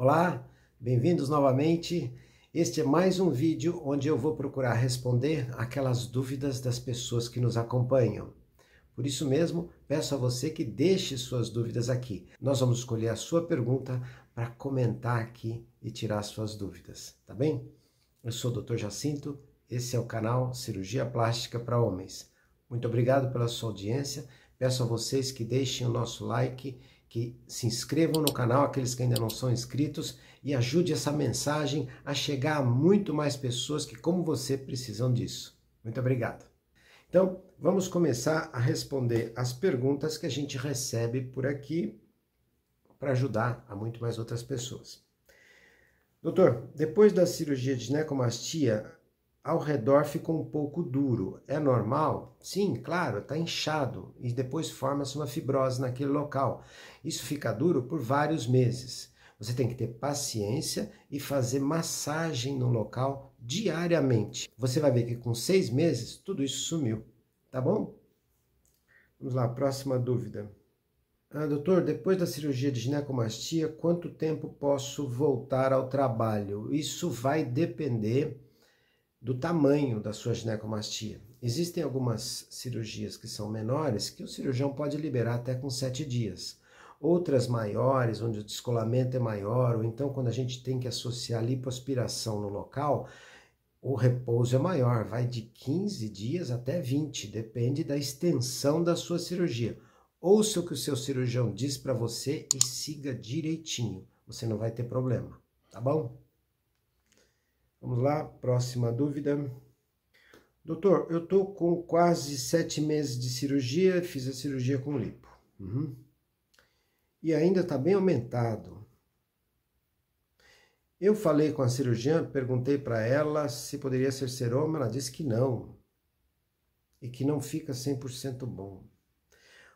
Olá, bem-vindos novamente. Este é mais um vídeo onde eu vou procurar responder aquelas dúvidas das pessoas que nos acompanham. Por isso mesmo, peço a você que deixe suas dúvidas aqui. Nós vamos escolher a sua pergunta para comentar aqui e tirar suas dúvidas, tá bem? Eu sou o Dr. Jacinto, esse é o canal Cirurgia Plástica para Homens. Muito obrigado pela sua audiência. Peço a vocês que deixem o nosso like que se inscrevam no canal, aqueles que ainda não são inscritos, e ajude essa mensagem a chegar a muito mais pessoas que, como você, precisam disso. Muito obrigado. Então, vamos começar a responder as perguntas que a gente recebe por aqui para ajudar a muito mais outras pessoas. Doutor, depois da cirurgia de ginecomastia, ao redor ficou um pouco duro. É normal? Sim, claro, está inchado e depois forma-se uma fibrose naquele local. Isso fica duro por vários meses. Você tem que ter paciência e fazer massagem no local diariamente. Você vai ver que com seis meses tudo isso sumiu, tá bom? Vamos lá, próxima dúvida. Ah, doutor, depois da cirurgia de ginecomastia, quanto tempo posso voltar ao trabalho? Isso vai depender do tamanho da sua ginecomastia. Existem algumas cirurgias que são menores que o cirurgião pode liberar até com sete dias. Outras maiores, onde o descolamento é maior, ou então quando a gente tem que associar lipoaspiração no local, o repouso é maior, vai de 15 dias até 20, depende da extensão da sua cirurgia. Ouça o que o seu cirurgião diz para você e siga direitinho, você não vai ter problema, tá bom? Vamos lá, próxima dúvida. Doutor, eu tô com quase sete meses de cirurgia, fiz a cirurgia com lipo. Uhum. E ainda está bem aumentado. Eu falei com a cirurgiã, perguntei para ela se poderia ser seroma, ela disse que não. E que não fica 100% bom.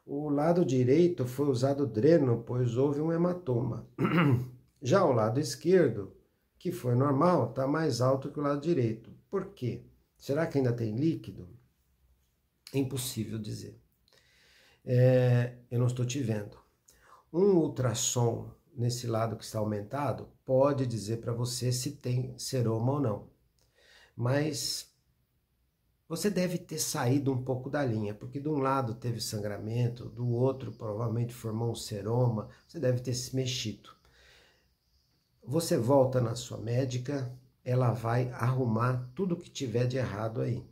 O lado direito foi usado dreno, pois houve um hematoma. Já o lado esquerdo que foi normal, está mais alto que o lado direito. Por quê? Será que ainda tem líquido? É impossível dizer. É, eu não estou te vendo. Um ultrassom nesse lado que está aumentado pode dizer para você se tem seroma ou não. Mas você deve ter saído um pouco da linha, porque de um lado teve sangramento, do outro provavelmente formou um seroma, você deve ter se mexido. Você volta na sua médica, ela vai arrumar tudo que tiver de errado aí.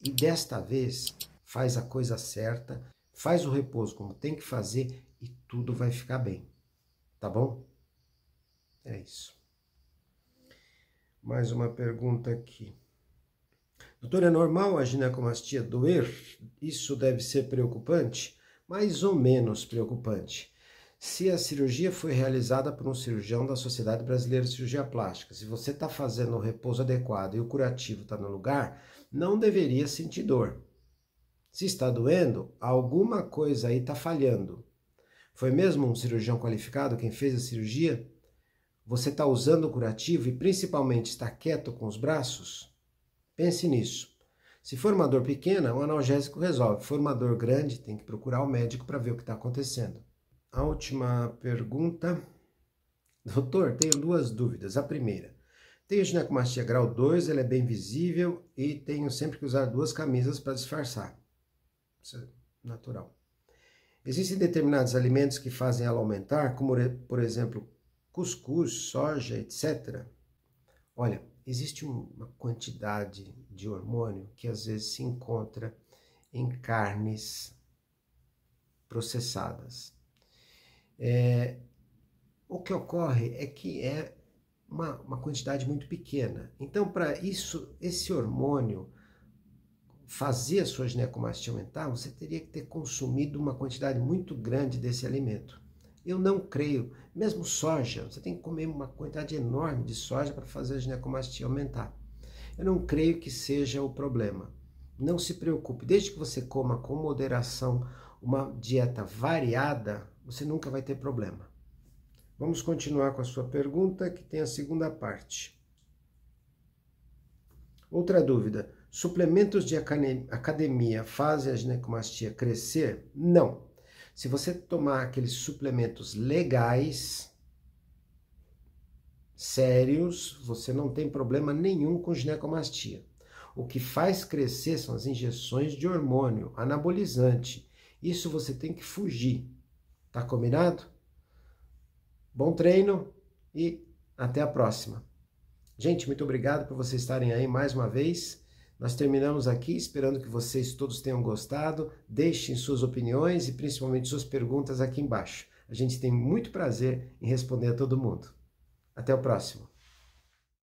E desta vez, faz a coisa certa, faz o repouso como tem que fazer e tudo vai ficar bem. Tá bom? É isso. Mais uma pergunta aqui. Doutor, é normal a ginecomastia doer? Isso deve ser preocupante? Mais ou menos preocupante se a cirurgia foi realizada por um cirurgião da Sociedade Brasileira de Cirurgia Plástica, se você está fazendo o repouso adequado e o curativo está no lugar, não deveria sentir dor. Se está doendo, alguma coisa aí está falhando. Foi mesmo um cirurgião qualificado quem fez a cirurgia? Você está usando o curativo e principalmente está quieto com os braços? Pense nisso. Se for uma dor pequena, o analgésico resolve. Se for uma dor grande, tem que procurar o médico para ver o que está acontecendo a última pergunta. Doutor, tenho duas dúvidas. A primeira, tenho ginecomastia grau 2, ela é bem visível e tenho sempre que usar duas camisas para disfarçar. Isso é natural. Existem determinados alimentos que fazem ela aumentar, como por exemplo cuscuz, soja, etc. Olha, existe uma quantidade de hormônio que às vezes se encontra em carnes processadas. É, o que ocorre é que é uma, uma quantidade muito pequena. Então, para isso, esse hormônio fazer a sua ginecomastia aumentar, você teria que ter consumido uma quantidade muito grande desse alimento. Eu não creio, mesmo soja, você tem que comer uma quantidade enorme de soja para fazer a ginecomastia aumentar. Eu não creio que seja o problema. Não se preocupe, desde que você coma com moderação uma dieta variada, você nunca vai ter problema. Vamos continuar com a sua pergunta, que tem a segunda parte. Outra dúvida: suplementos de academia fazem a ginecomastia crescer? Não. Se você tomar aqueles suplementos legais, sérios, você não tem problema nenhum com ginecomastia. O que faz crescer são as injeções de hormônio anabolizante. Isso você tem que fugir. Tá combinado? Bom treino e até a próxima. Gente, muito obrigado por vocês estarem aí mais uma vez. Nós terminamos aqui, esperando que vocês todos tenham gostado. Deixem suas opiniões e principalmente suas perguntas aqui embaixo. A gente tem muito prazer em responder a todo mundo. Até o próximo.